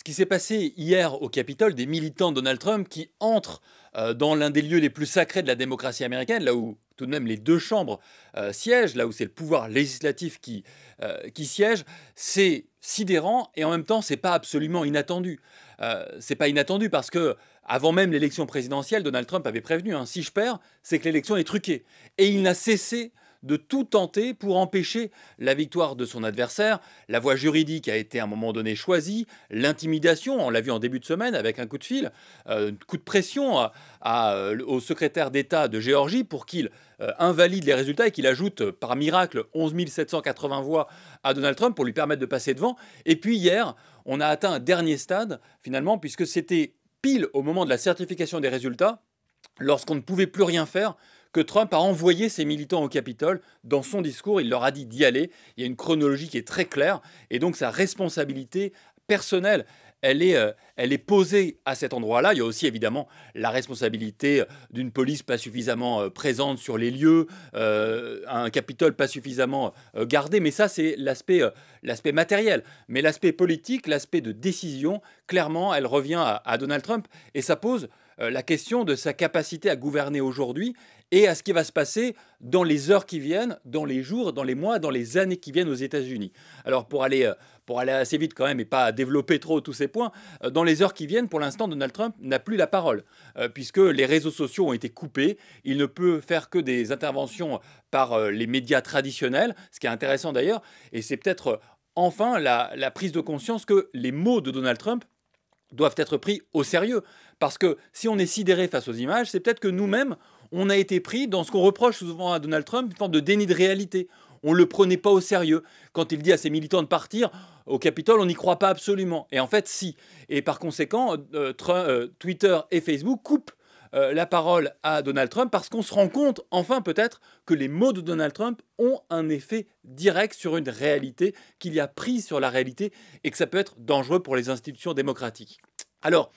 Ce qui s'est passé hier au Capitole, des militants de Donald Trump qui entrent euh, dans l'un des lieux les plus sacrés de la démocratie américaine, là où tout de même les deux chambres euh, siègent, là où c'est le pouvoir législatif qui, euh, qui siège, c'est sidérant et en même temps c'est pas absolument inattendu. c'est pas inattendu parce que avant même l'élection présidentielle, Donald Trump avait prévenu hein, si je perds, c'est que l'élection est truquée. Et il n'a cessé de tout tenter pour empêcher la victoire de son adversaire. La voie juridique a été à un moment donné choisie, l'intimidation, on l'a vu en début de semaine avec un coup de fil, un euh, coup de pression euh, au secrétaire d'État de Géorgie pour qu'il euh, invalide les résultats et qu'il ajoute par miracle 11 780 voix à Donald Trump pour lui permettre de passer devant. Et puis hier, on a atteint un dernier stade finalement puisque c'était pile au moment de la certification des résultats lorsqu'on ne pouvait plus rien faire que Trump a envoyé ses militants au Capitole. Dans son discours, il leur a dit d'y aller. Il y a une chronologie qui est très claire. Et donc sa responsabilité personnelle, elle est, euh, elle est posée à cet endroit-là. Il y a aussi évidemment la responsabilité euh, d'une police pas suffisamment euh, présente sur les lieux, un Capitole pas suffisamment gardé, mais ça c'est l'aspect, l'aspect matériel. Mais l'aspect politique, l'aspect de décision, clairement, elle revient à Donald Trump et ça pose euh, la question de sa capacité à gouverner aujourd'hui et à ce qui va se passer dans les heures qui viennent, dans les jours, dans les mois, dans les années qui viennent aux États-Unis. Alors pour aller, euh, pour aller assez vite quand même et pas développer trop tous ces points, euh, dans les heures qui viennent, pour l'instant, Donald Trump n'a plus la parole, puisque les réseaux sociaux ont été coupés, il ne peut faire que des interventions par les médias traditionnels, ce qui est intéressant d'ailleurs, et c'est peut-être enfin la prise de conscience que les mots de Donald Trump doivent être pris au sérieux. Parce que si on est sidéré face aux images, c'est peut-être que nous-mêmes, on a été pris dans ce qu'on reproche souvent à Donald Trump, une forme de déni de réalité. On ne le prenait pas au sérieux. Quand il dit à ses militants de partir au Capitole, on n'y croit pas absolument. Et en fait, si. Et par conséquent, euh, euh, euh, Twitter et Facebook coupent la parole à Donald Trump parce qu'on se rend compte, enfin peut-être, que les mots de Donald Trump ont un effet direct sur une réalité, qu'il y a prise sur la réalité et que ça peut être dangereux pour les institutions démocratiques. Alors,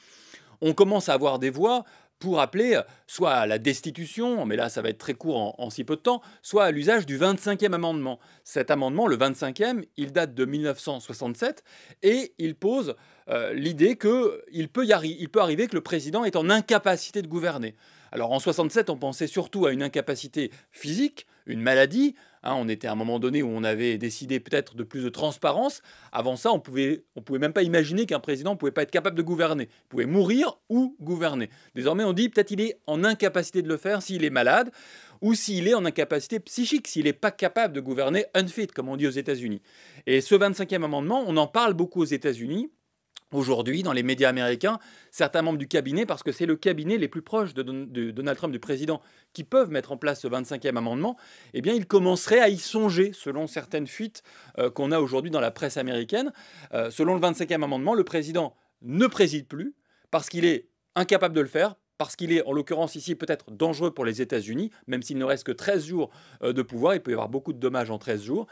on commence à avoir des voix pour appeler euh, soit à la destitution, mais là ça va être très court en, si peu de temps, soit à l'usage du 25e amendement. Cet amendement, le 25e, il date de 1967 et il pose euh, l'idée qu'il peut, peut arriver que le président est en incapacité de gouverner. Alors en 67, on pensait surtout à une incapacité physique, une maladie. Hein, on était à un moment donné où on avait décidé peut-être de plus de transparence. Avant ça, on pouvait, on pouvait même pas imaginer qu'un président pouvait pas être capable de gouverner. pouvait mourir ou gouverner. Désormais, on dit peut-être qu'il est en incapacité de le faire s'il est malade ou s'il est en incapacité psychique, s'il n'est pas capable de gouverner unfit, comme on dit aux États-Unis. Et ce 25e amendement, on en parle beaucoup aux États-Unis aujourd'hui dans les médias américains certains membres du cabinet, parce que c'est le cabinet les plus proches de, Donald Trump, du président, qui peuvent mettre en place ce 25e amendement, eh bien, ils commenceraient à y songer, selon certaines fuites euh, qu'on a aujourd'hui dans la presse américaine. Euh, selon le 25e amendement, le président ne préside plus parce qu'il est incapable de le faire parce qu'il est, en l'occurrence ici, peut-être dangereux pour les États-Unis, même s'il ne reste que 13 jours euh, de pouvoir, il peut y avoir beaucoup de dommages en 13 jours.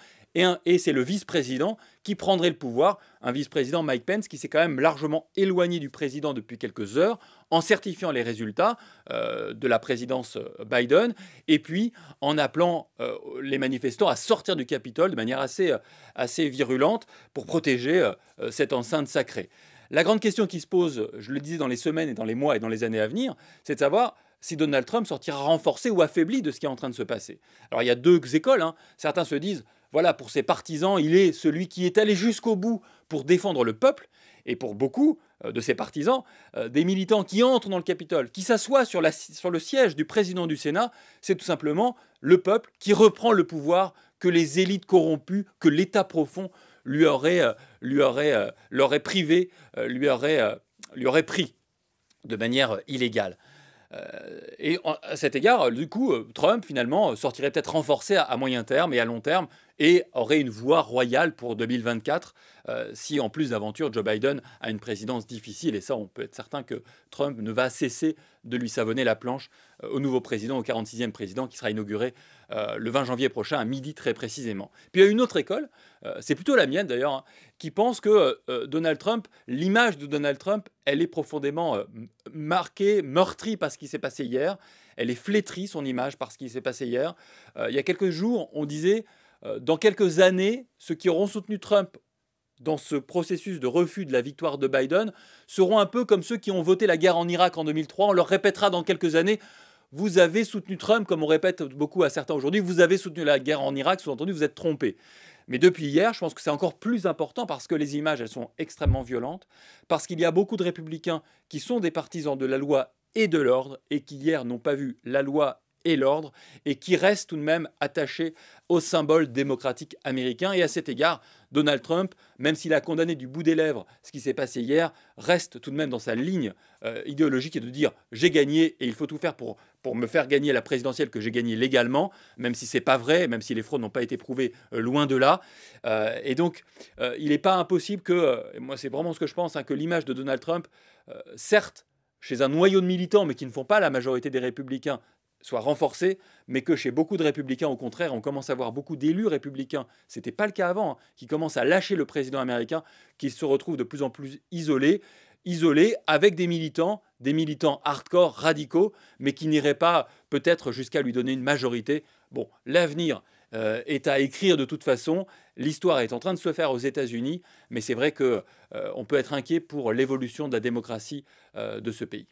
Et, c'est le vice-président qui prendrait le pouvoir, un vice-président Mike Pence qui s'est quand même largement éloigné du président depuis quelques heures, en certifiant les résultats euh, de la présidence euh, Biden, et puis en appelant les manifestants à sortir du Capitole de manière assez, virulente pour protéger cette enceinte sacrée. La grande question qui se pose, je le disais dans les semaines et dans les mois et dans les années à venir, c'est de savoir si Donald Trump sortira renforcé ou affaibli de ce qui est en train de se passer. Alors il y a deux écoles. Hein. Certains se disent, voilà, pour ses partisans, il est celui qui est allé jusqu'au bout pour défendre le peuple. Et pour beaucoup euh, de ses partisans, euh, des militants qui entrent dans le Capitole, qui s'assoient sur le siège du président du Sénat, c'est tout simplement le peuple qui reprend le pouvoir que les élites corrompues, que l'État profond lui aurait, euh, lui aurait, euh, l'aurait privé, euh, lui aurait, lui aurait pris de manière illégale. et à cet égard, du coup, Trump, finalement, sortirait peut-être renforcé à, moyen terme et à long terme et aurait une voie royale pour 2024 euh, si, en plus d'aventure, Joe Biden a une présidence difficile. Et ça, on peut être certain que Trump ne va cesser de lui savonner la planche euh, au nouveau président, au 46e président, qui sera inauguré euh, le 20 janvier prochain, à midi très précisément. Puis il y a une autre école, c'est plutôt la mienne d'ailleurs, hein, qui pense que Donald Trump, l'image de Donald Trump, elle est profondément marquée, meurtrie par ce qui s'est passé hier. Elle est flétrie, son image, par ce qui s'est passé hier. il y a quelques jours, on disait euh, dans quelques années, ceux qui auront soutenu Trump dans ce processus de refus de la victoire de Biden seront un peu comme ceux qui ont voté la guerre en Irak en 2003. On leur répétera dans quelques années vous avez soutenu Trump, comme on répète beaucoup à certains aujourd'hui, vous avez soutenu la guerre en Irak, sous-entendu, vous êtes trompé. Mais depuis hier, je pense que c'est encore plus important parce que les images, elles sont extrêmement violentes, parce qu'il y a beaucoup de républicains qui sont des partisans de la loi et de l'ordre, et qui hier n'ont pas vu la loi et l'ordre, et qui reste tout de même attaché au symbole démocratique américain. Et à cet égard, Donald Trump, même s'il a condamné du bout des lèvres ce qui s'est passé hier, reste tout de même dans sa ligne euh, idéologique et de dire j'ai gagné et il faut tout faire pour, pour me faire gagner la présidentielle que j'ai gagnée légalement, même si c'est pas vrai, même si les fraudes n'ont pas été prouvées, euh, loin de là. Euh, et donc, il n'est pas impossible que, moi c'est vraiment ce que je pense, hein, que l'image de Donald Trump, certes, chez un noyau de militants, mais qui ne font pas la majorité des républicains, soit renforcée, mais que chez beaucoup de républicains, au contraire, on commence à voir beaucoup d'élus républicains, ce n'était pas le cas avant, hein, qui commencent à lâcher le président américain, qui se retrouve de plus en plus isolé, isolé avec des militants, des militants hardcore, radicaux, mais qui n'iraient pas peut-être jusqu'à lui donner une majorité. Bon, l'avenir euh, est à écrire de toute façon. L'histoire est en train de se faire aux États-Unis, mais c'est vrai qu'on euh, peut être inquiet pour l'évolution de la démocratie euh, de ce pays.